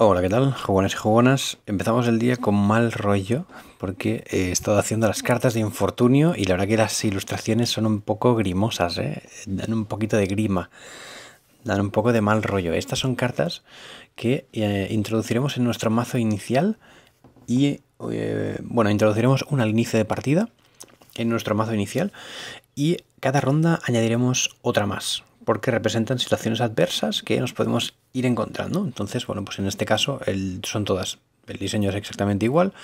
Hola, ¿qué tal? Jugones y jugonas. Empezamos el día con mal rollo porque eh, he estado haciendo las cartas de infortunio y la verdad que las ilustraciones son un poco grimosas, eh. dan un poquito de grima, dan un poco de mal rollo. Estas son cartas que eh, introduciremos en nuestro mazo inicial y, bueno, introduciremos un al inicio de partida en nuestro mazo inicial y cada ronda añadiremos otra más porque representan situaciones adversas que nos podemos ir encontrando. Entonces, bueno, pues en este caso son todas, el diseño es exactamente igual,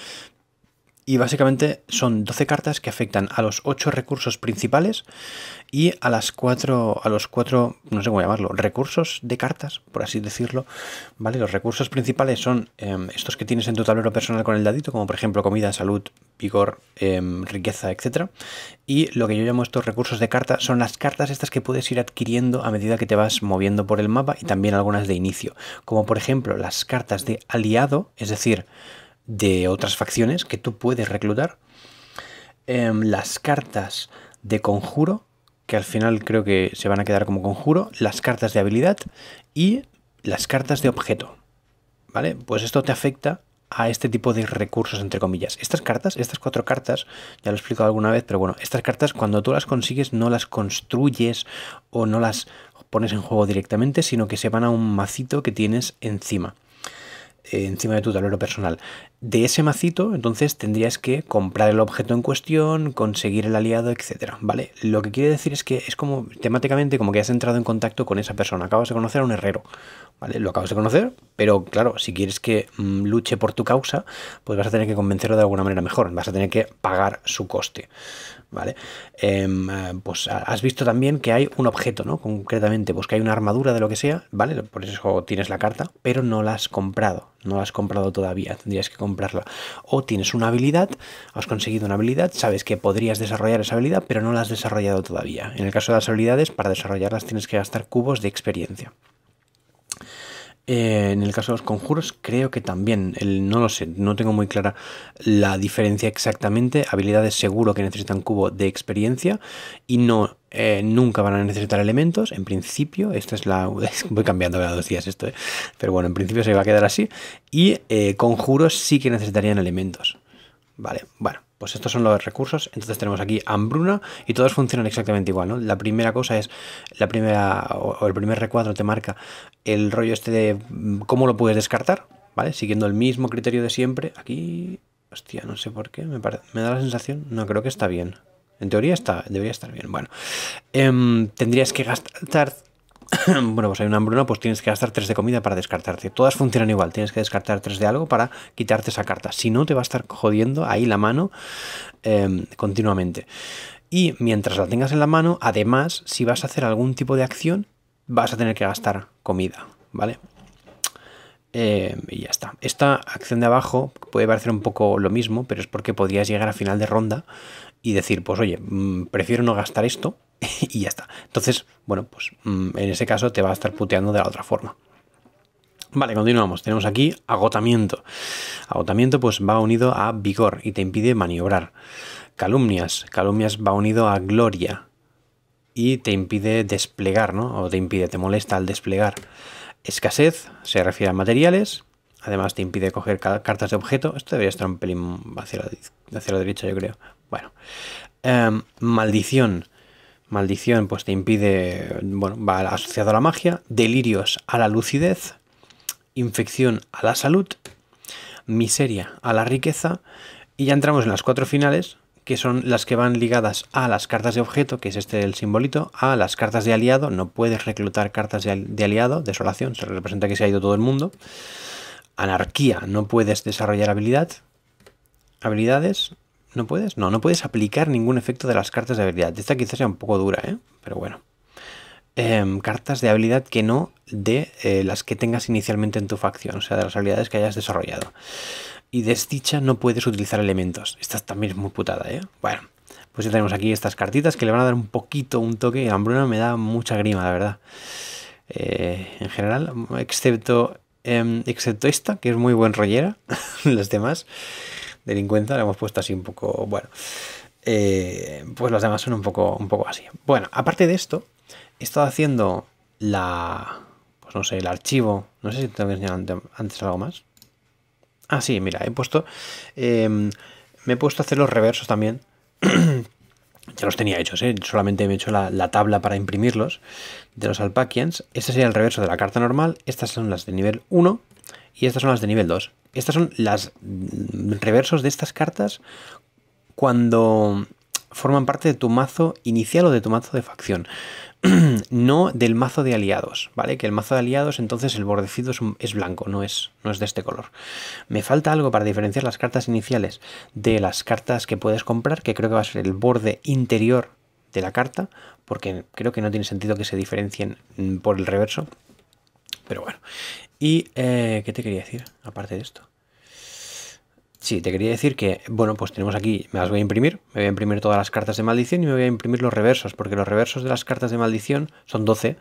y básicamente son 12 cartas que afectan a los 8 recursos principales y a las 4, a los 4, no sé cómo llamarlo, recursos de cartas, por así decirlo, ¿vale? Los recursos principales son em, estos que tienes en tu tablero personal con el dadito, como por ejemplo comida, salud, vigor, em, riqueza, etc. Y lo que yo llamo estos recursos de carta son las cartas estas que puedes ir adquiriendo a medida que te vas moviendo por el mapa y también algunas de inicio, como por ejemplo las cartas de aliado, es decir, de otras facciones que tú puedes reclutar. Em, las cartas de conjuro, que al final creo que se van a quedar como conjuro, las cartas de habilidad y las cartas de objeto. ¿Vale? Pues esto te afecta a este tipo de recursos, entre comillas. Estas cartas, estas cuatro cartas, ya lo he explicado alguna vez, pero bueno, estas cartas cuando tú las consigues no las construyes o no las pones en juego directamente, sino que se van a un macito que tienes encima encima de tu tablero personal. De ese macito, entonces tendrías que comprar el objeto en cuestión, conseguir el aliado, etcétera, ¿vale? Lo que quiere decir es que es como temáticamente como que has entrado en contacto con esa persona, acabas de conocer a un herrero lo acabas de conocer, pero claro, si quieres que mm, luche por tu causa, pues vas a tener que convencerlo de alguna manera mejor, vas a tener que pagar su coste, ¿vale? Em, eh, pues ah, has visto también que hay un objeto, ¿no? Concretamente, pues que hay una armadura de lo que sea, ¿vale? Por eso tienes la carta, pero no la has comprado, no la has comprado todavía, tendrías que comprarla. O tienes una habilidad, has conseguido una habilidad, sabes que podrías desarrollar esa habilidad, pero no la has desarrollado todavía. En el caso de las habilidades, para desarrollarlas tienes que gastar cubos de experiencia. Eh, en el caso de los conjuros, creo que también. no lo sé, no tengo muy clara la diferencia exactamente. Habilidades seguro que necesitan cubo de experiencia y no eh, nunca van a necesitar elementos. En principio, esta es la. Voy cambiando cada dos días esto, eh. pero bueno, en principio se va a quedar así. Y conjuros sí que necesitarían elementos. Vale, bueno, pues estos son los recursos. Entonces tenemos aquí hambruna y todos funcionan exactamente igual, ¿no? La primera cosa es, la primera, o el primer recuadro te marca el rollo este de mm, cómo lo puedes descartar, ¿vale? Siguiendo el mismo criterio de siempre. Aquí, hostia, no sé por qué, me, da la sensación, no, creo que está bien. En teoría está, debería estar bien. Bueno, em, tendrías que gastar bueno, pues hay una hambruna, pues tienes que gastar 3 de comida para descartarte. Todas funcionan igual, tienes que descartar 3 de algo para quitarte esa carta. Si no, te va a estar jodiendo ahí la mano em, continuamente. Y mientras la tengas en la mano, además, si vas a hacer algún tipo de acción, vas a tener que gastar comida, ¿vale? Em, y ya está. Esta acción de abajo puede parecer un poco lo mismo, pero es porque podrías llegar a final de ronda y decir, pues oye, mm, prefiero no gastar esto y ya está. Entonces, bueno, pues mm, en ese caso te va a estar puteando de la otra forma. Vale, continuamos. Tenemos aquí agotamiento. Agotamiento pues va unido a vigor y te impide maniobrar. Calumnias. Calumnias va unido a gloria y te impide desplegar, ¿no? O te impide, te molesta al desplegar. Escasez se refiere a materiales. Además te impide coger cartas de objeto. Esto debería estar un pelín hacia la, hacia derecha, yo creo. Bueno, em, maldición. Maldición, pues te impide, bueno, va asociado a la magia, delirios a la lucidez, infección a la salud, miseria a la riqueza, y ya entramos en las cuatro finales, que son las que van ligadas a las cartas de objeto, que es este el simbolito, a las cartas de aliado, no puedes reclutar cartas de, aliado, desolación, se representa que se ha ido todo el mundo, anarquía, no puedes desarrollar habilidad, habilidades, ¿No puedes? No, no puedes aplicar ningún efecto de las cartas de habilidad. Esta quizás sea un poco dura, ¿eh? Pero bueno. Em, cartas de habilidad que no de eh, las que tengas inicialmente en tu facción, o sea, de las habilidades que hayas desarrollado. Y desdicha no puedes utilizar elementos. Esta también es muy putada, ¿eh? Bueno, pues ya tenemos aquí estas cartitas que le van a dar un poquito un toque. Y la hambruna me da mucha grima, la verdad. Eh, en general, excepto, em, excepto esta, que es muy buen rollera, las demás delincuencia, la hemos puesto así un poco, bueno, eh, pues las demás son un poco, un poco así. Bueno, aparte de esto, he estado haciendo la, pues no sé, el archivo, no sé si te que enseñar antes algo más. Ah, sí, mira, he puesto, em, me he puesto a hacer los reversos también. ya los tenía hechos, ¿eh? solamente me he hecho la, la, tabla para imprimirlos de los alpaquians Este sería el reverso de la carta normal, estas son las de nivel 1 y estas son las de nivel 2. Estas son las mm, reversos de estas cartas cuando forman parte de tu mazo inicial o de tu mazo de facción. no del mazo de aliados, ¿vale? Que el mazo de aliados, entonces el bordecito es, es blanco, no es, no es de este color. Me falta algo para diferenciar las cartas iniciales de las cartas que puedes comprar, que creo que va a ser el borde interior de la carta, porque creo que no tiene sentido que se diferencien mm, por el reverso. Pero bueno, y, eh, ¿qué te quería decir? Aparte de esto. Sí, te quería decir que, bueno, pues tenemos aquí, me las voy a imprimir, me voy a imprimir todas las cartas de maldición y me voy a imprimir los reversos, porque los reversos de las cartas de maldición, son 12,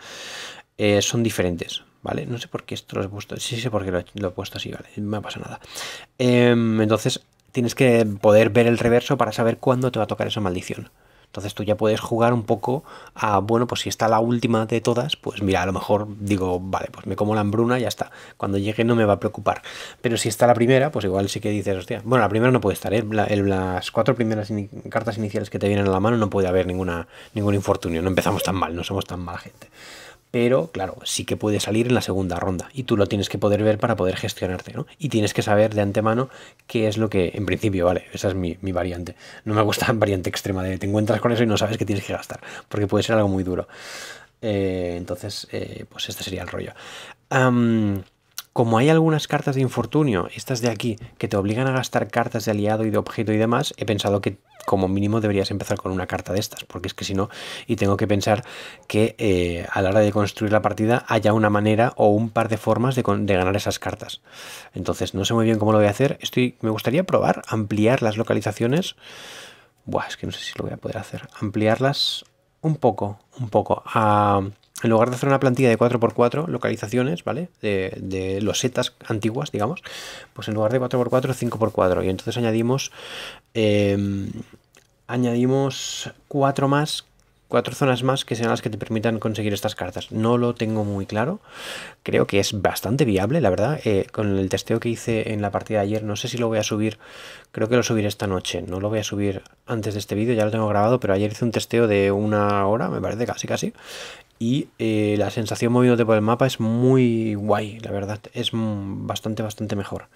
eh, son diferentes, ¿vale? No sé por qué esto lo he puesto, sí sé por qué lo he, puesto así, ¿vale? No pasa nada. Em, entonces, tienes que poder ver el reverso para saber cuándo te va a tocar esa maldición. Entonces tú ya puedes jugar un poco a, bueno, pues si está la última de todas, pues mira, a lo mejor digo, vale, pues me como la hambruna y ya está. Cuando llegue no me va a preocupar. Pero si está la primera, pues igual sí que dices, hostia, bueno, la primera no puede estar, ¿eh? las cuatro primeras cartas iniciales que te vienen a la mano no puede haber ninguna, ningún infortunio. No empezamos tan mal, no somos tan mala gente pero claro, sí que puede salir en la segunda ronda y tú lo tienes que poder ver para poder gestionarte, ¿no? Y tienes que saber de antemano qué es lo que, en principio, vale, esa es mi, variante. No me gusta la variante extrema de te encuentras con eso y no sabes qué tienes que gastar, porque puede ser algo muy duro. Eh, entonces, eh, pues este sería el rollo. Como hay algunas cartas de infortunio, estas de aquí, que te obligan a gastar cartas de aliado y de objeto y demás, he pensado que como mínimo deberías empezar con una carta de estas, porque es que si no, y tengo que pensar que eh, a la hora de construir la partida haya una manera o un par de formas de, ganar esas cartas. Entonces, no sé muy bien cómo lo voy a hacer. me gustaría probar, ampliar las localizaciones. Buah, es que no sé si lo voy a poder hacer. Ampliarlas un poco, un poco. A... Ah, en lugar de hacer una plantilla de 4x4 localizaciones, ¿vale? De, los setas antiguas, digamos, pues en lugar de 4x4, 5x4. Y entonces añadimos, em, añadimos 4 más, cuatro zonas más que sean las que te permitan conseguir estas cartas. No lo tengo muy claro. Creo que es bastante viable, la verdad. Eh, con el testeo que hice en la partida de ayer, no sé si lo voy a subir. Creo que lo subiré esta noche. No lo voy a subir antes de este vídeo, ya lo tengo grabado, pero ayer hice un testeo de una hora, me parece casi casi y eh, la sensación moviéndote por el mapa es muy guay, la verdad, es bastante, bastante mejor.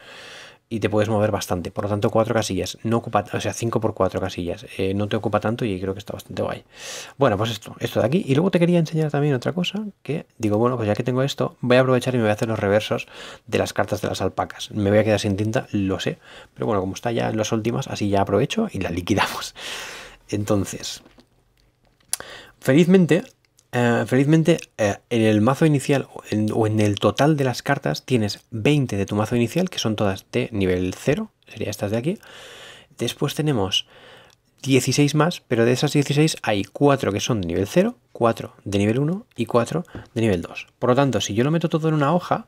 Y te puedes mover bastante, por lo tanto, cuatro casillas, no ocupa, o sea, cinco por cuatro casillas, eh, no te ocupa tanto y creo que está bastante guay. Bueno, pues esto, esto de aquí. Y luego te quería enseñar también otra cosa, que digo, bueno, pues ya que tengo esto, voy a aprovechar y me voy a hacer los reversos de las cartas de las alpacas. Me voy a quedar sin tinta, lo sé, pero bueno, como está ya en las últimas, así ya aprovecho y la liquidamos. Entonces, Felizmente eh, felizmente, eh, en el mazo inicial o en el total de las cartas tienes 20 de tu mazo inicial, que son todas de nivel 0, serían estas de aquí. Después tenemos 16 más, pero de esas 16 hay 4 que son de nivel 0, 4 de nivel 1 y 4 de nivel 2. Por lo tanto, si yo lo meto todo en una hoja,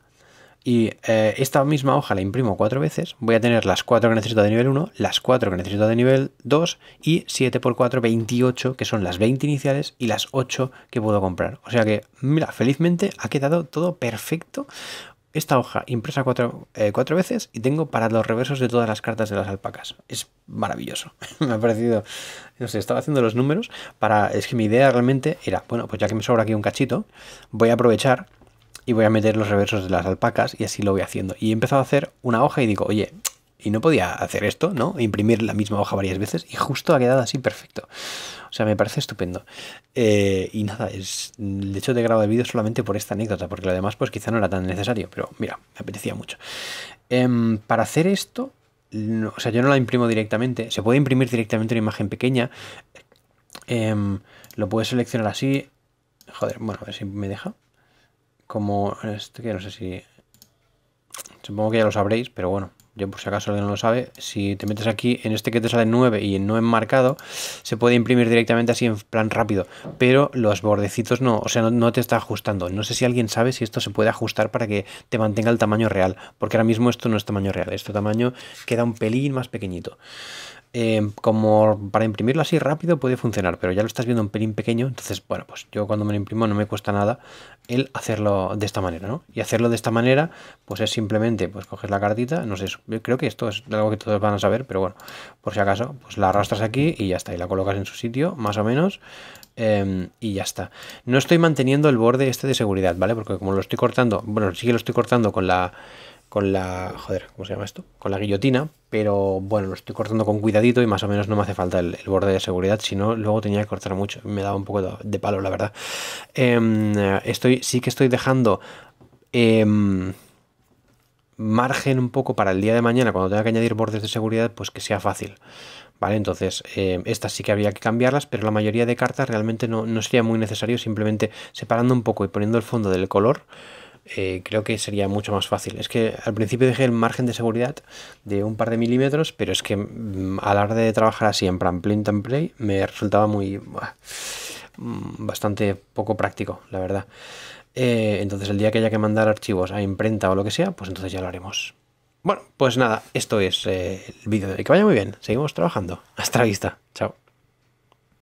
y eh, esta misma hoja la imprimo cuatro veces, voy a tener las cuatro que necesito de nivel 1, las cuatro que necesito de nivel 2 y 7 por 4, 28, que son las 20 iniciales y las 8 que puedo comprar. O sea que, mira, felizmente ha quedado todo perfecto. Esta hoja impresa cuatro, eh, veces y tengo para los reversos de todas las cartas de las alpacas. Es maravilloso. me ha parecido, no sé, estaba haciendo los números para... Es que mi idea realmente era, bueno, pues ya que me sobra aquí un cachito, voy a aprovechar y voy a meter los reversos de las alpacas y así lo voy haciendo. Y he empezado a hacer una hoja y digo, oye, y no podía hacer esto, ¿no? Imprimir la misma hoja varias veces y justo ha quedado así perfecto. O sea, me parece estupendo. Eh, y nada, es, de hecho te he grabado el vídeo solamente por esta anécdota, porque lo demás pues quizá no era tan necesario, pero mira, me apetecía mucho. Em, para hacer esto, o sea, yo no la imprimo directamente, se puede imprimir directamente una imagen pequeña, em, lo puedes seleccionar así. Joder, bueno, a ver si me deja como este que no sé si... Supongo que ya lo sabréis, pero bueno, yo por si acaso alguien no lo sabe, si te metes aquí en este que te sale 9 y en no enmarcado, se puede imprimir directamente así en plan rápido, pero los bordecitos no, o sea, no, no, te está ajustando. No sé si alguien sabe si esto se puede ajustar para que te mantenga el tamaño real, porque ahora mismo esto no es tamaño real, este tamaño queda un pelín más pequeñito. Em, como para imprimirlo así rápido puede funcionar, pero ya lo estás viendo un pelín pequeño, entonces, bueno, pues yo cuando me lo imprimo no me cuesta nada el hacerlo de esta manera, ¿no? Y hacerlo de esta manera, pues es simplemente, pues coges la cartita, no sé, creo que esto es algo que todos van a saber, pero bueno, por si acaso, pues la arrastras aquí y ya está, y la colocas en su sitio, más o menos, em, y ya está. No estoy manteniendo el borde este de seguridad, ¿vale? Porque como lo estoy cortando, bueno, sí que lo estoy cortando con la con la. Joder, ¿cómo se llama esto? Con la guillotina, pero bueno, lo estoy cortando con cuidadito y más o menos no me hace falta el, borde de seguridad, si no, luego tenía que cortar mucho. Me daba un poco de, palo, la verdad. Em, estoy, sí que estoy dejando. Em, margen un poco para el día de mañana, cuando tenga que añadir bordes de seguridad, pues que sea fácil. ¿Vale? Entonces, em, estas sí que habría que cambiarlas, pero la mayoría de cartas realmente no, no sería muy necesario, simplemente separando un poco y poniendo el fondo del color, eh, creo que sería mucho más fácil. Es que al principio dejé el margen de seguridad de un par de milímetros, pero es que mm, a la hora de trabajar así en plan print and play me resultaba muy mm, bastante poco práctico, la verdad. Eh, entonces el día que haya que mandar archivos a imprenta o lo que sea, pues entonces ya lo haremos. Bueno, pues nada, esto es eh, el vídeo. Que vaya muy bien, seguimos trabajando. Hasta la vista, chao.